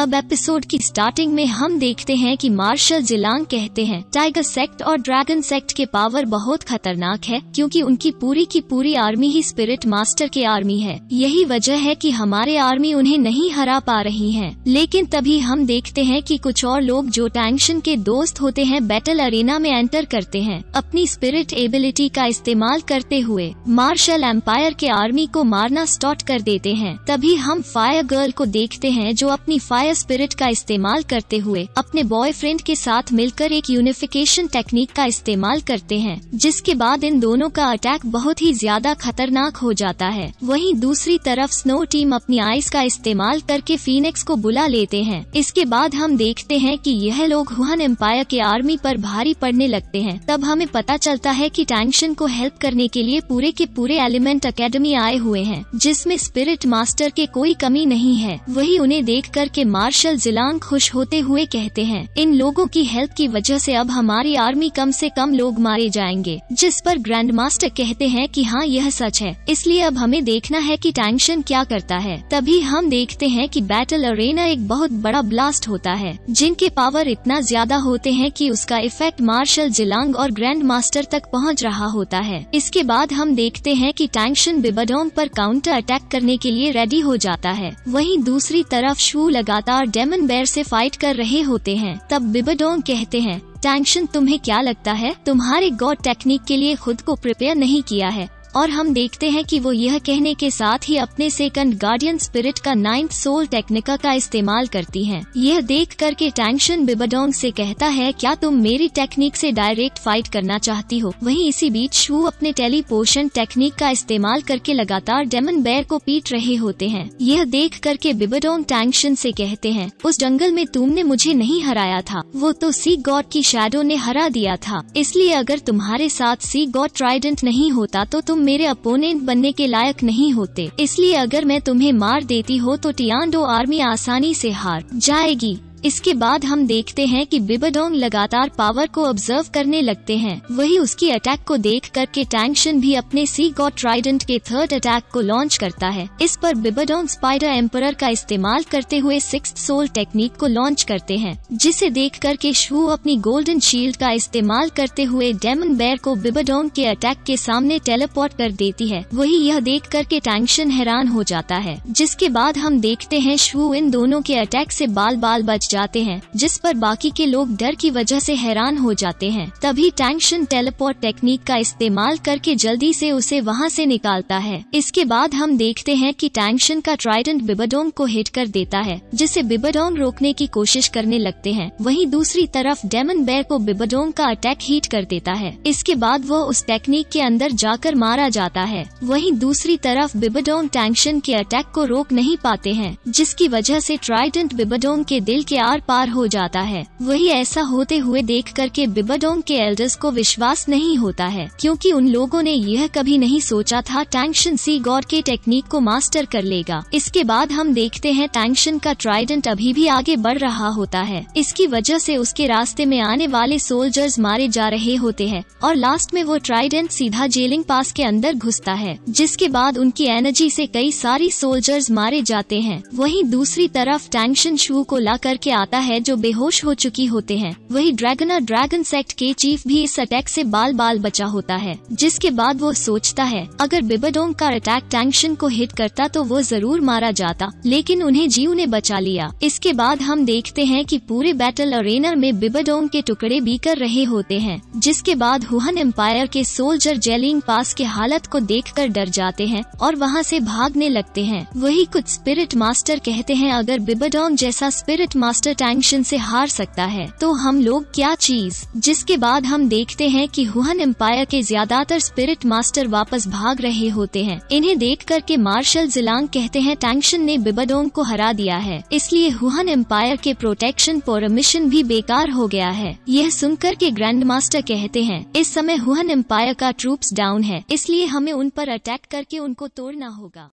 अब एपिसोड की स्टार्टिंग में हम देखते हैं कि मार्शल जिलांग कहते हैं टाइगर सेक्ट और ड्रैगन सेक्ट के पावर बहुत खतरनाक है क्योंकि उनकी पूरी की पूरी आर्मी ही स्पिरिट मास्टर के आर्मी है यही वजह है कि हमारे आर्मी उन्हें नहीं हरा पा रही है लेकिन तभी हम देखते हैं कि कुछ और लोग जो टैंक्शन के दोस्त होते हैं बैटल अरेना में एंटर करते हैं अपनी स्पिरिट एबिलिटी का इस्तेमाल करते हुए मार्शल एम्पायर के आर्मी को मारना स्टॉट कर देते हैं तभी हम फायर गर्ल को देखते हैं जो अपनी फायर फायर स्पिरिट का इस्तेमाल करते हुए अपने बॉयफ्रेंड के साथ मिलकर एक यूनिफिकेशन टेक्निक का इस्तेमाल करते हैं जिसके बाद इन दोनों का अटैक बहुत ही ज्यादा खतरनाक हो जाता है वहीं दूसरी तरफ स्नो टीम अपनी आइस का इस्तेमाल करके फीनिक्स को बुला लेते हैं इसके बाद हम देखते हैं कि यह लोग हुहन एम्पायर के आर्मी पर भारी पड़ने लगते हैं तब हमें पता चलता है कि टैंक्शन को हेल्प करने के लिए पूरे के पूरे एलिमेंट अकेडमी आए हुए हैं जिसमें स्पिरिट मास्टर के कोई कमी नहीं है वही उन्हें देख कर के मार्शल जिलांग खुश होते हुए कहते हैं इन लोगों की हेल्प की वजह से अब हमारी आर्मी कम से कम लोग मारे जाएंगे जिस पर ग्रैंड मास्टर कहते हैं कि हाँ यह सच है इसलिए अब हमें देखना है कि टैंक्शन क्या करता है तभी हम देखते हैं कि बैटल अरेना एक बहुत बड़ा ब्लास्ट होता है जिनके पावर इतना ज्यादा होते हैं कि उसका इफेक्ट मार्शल जिलांग और ग्रैंड मास्टर तक पहुंच रहा होता है इसके बाद हम देखते हैं कि टैंक्शन बिबडोम पर काउंटर अटैक करने के लिए रेडी हो जाता है वहीं दूसरी तरफ शू लगा लगातार डेमन बेयर से फाइट कर रहे होते हैं तब बिबडोंग कहते हैं टैंक्शन तुम्हें क्या लगता है तुम्हारे गॉड टेक्निक के लिए खुद को प्रिपेयर नहीं किया है और हम देखते हैं कि वो यह कहने के साथ ही अपने सेकंड गार्डियन स्पिरिट का नाइन्थ सोल टेक्निका का इस्तेमाल करती हैं। यह देख कर के टैंक्शन बिबडोंग से कहता है क्या तुम मेरी टेक्निक से डायरेक्ट फाइट करना चाहती हो वहीं इसी बीच शू अपने टेली पोशन टेक्निक का इस्तेमाल करके लगातार डेमन बैर को पीट रहे होते हैं यह देख करके बिबडोंग टैंशन से कहते हैं उस जंगल में तुमने मुझे नहीं हराया था वो तो सी गॉड की शेडो ने हरा दिया था इसलिए अगर तुम्हारे साथ सी गॉड ट्राइडेंट नहीं होता तो तुम तुम मेरे अपोनेंट बनने के लायक नहीं होते इसलिए अगर मैं तुम्हें मार देती हो तो टियान्डो आर्मी आसानी से हार जाएगी इसके बाद हम देखते हैं कि बिबडोंग लगातार पावर को ऑब्जर्व करने लगते हैं वही उसकी अटैक को देख करके के टैंक्शन भी अपने सी गॉट ट्राइडेंट के थर्ड अटैक को लॉन्च करता है इस पर बिबडोंग स्पाइडर एम्पर का इस्तेमाल करते हुए सिक्स सोल टेक्निक को लॉन्च करते हैं जिसे देख कर के शू अपनी गोल्डन शील्ड का इस्तेमाल करते हुए डेमन बेयर को बिबडोंग के अटैक के सामने टेलीपोर्ट कर देती है वही यह देख कर के टैंक्शन हैरान हो जाता है जिसके बाद हम देखते हैं शू इन दोनों के अटैक ऐसी बाल बाल बच जाते हैं जिस पर बाकी के लोग डर की वजह से हैरान हो जाते हैं तभी टैंक्शन टेलीपोर्ट टेक्निक का इस्तेमाल करके जल्दी से उसे वहाँ से निकालता है इसके बाद हम देखते हैं कि टैंक्शन का ट्राइडेंट बिबडोंग को हिट कर देता है जिसे बिबडोंग रोकने की कोशिश करने लगते है वही दूसरी तरफ डेमन बेर को बिबडोंग का अटैक हीट कर देता है इसके बाद वो उस टेक्निक के अंदर जाकर मारा जाता है वही दूसरी तरफ बिबडोंग टैंक्शन के अटैक को रोक नहीं पाते हैं जिसकी वजह से ट्राइडेंट बिबडोंग के दिल के आर पार हो जाता है वही ऐसा होते हुए देख कर के बिबडोंग के एल्डर्स को विश्वास नहीं होता है क्योंकि उन लोगों ने यह कभी नहीं सोचा था टैंक्शन सी गौर के टेक्निक को मास्टर कर लेगा इसके बाद हम देखते हैं टैंक्शन का ट्राइडेंट अभी भी आगे बढ़ रहा होता है इसकी वजह से उसके रास्ते में आने वाले सोल्जर्स मारे जा रहे होते हैं और लास्ट में वो ट्राइडेंट सीधा जेलिंग पास के अंदर घुसता है जिसके बाद उनकी एनर्जी से कई सारी सोल्जर्स मारे जाते हैं वहीं दूसरी तरफ टैंक्शन शू को ला करके लेके आता है जो बेहोश हो चुकी होते हैं वही और ड्रैगन सेक्ट के चीफ भी इस अटैक से बाल बाल बचा होता है जिसके बाद वो सोचता है अगर बिबडोंग का अटैक टैंक्शन को हिट करता तो वो जरूर मारा जाता लेकिन उन्हें जीव ने बचा लिया इसके बाद हम देखते हैं की पूरे बैटल अरेनर में बिबडोंग के टुकड़े भी कर रहे होते हैं जिसके बाद हुहन एम्पायर के सोल्जर जेलिंग पास के हालत को देख डर जाते हैं और वहाँ ऐसी भागने लगते हैं वही कुछ स्पिरिट मास्टर कहते हैं अगर बिबडोंग जैसा स्पिरिट मास्टर मास्टर टैंक्शन से हार सकता है तो हम लोग क्या चीज जिसके बाद हम देखते हैं कि हुहन एम्पायर के ज्यादातर स्पिरिट मास्टर वापस भाग रहे होते हैं इन्हें देख कर के मार्शल जिलांग कहते हैं टैंक्शन ने बिबडोंग को हरा दिया है इसलिए हुहन एम्पायर के प्रोटेक्शन परमिशन भी बेकार हो गया है यह सुनकर के ग्रैंड मास्टर कहते हैं इस समय हुहन एम्पायर का ट्रूप्स डाउन है इसलिए हमें उन पर अटैक करके उनको तोड़ना होगा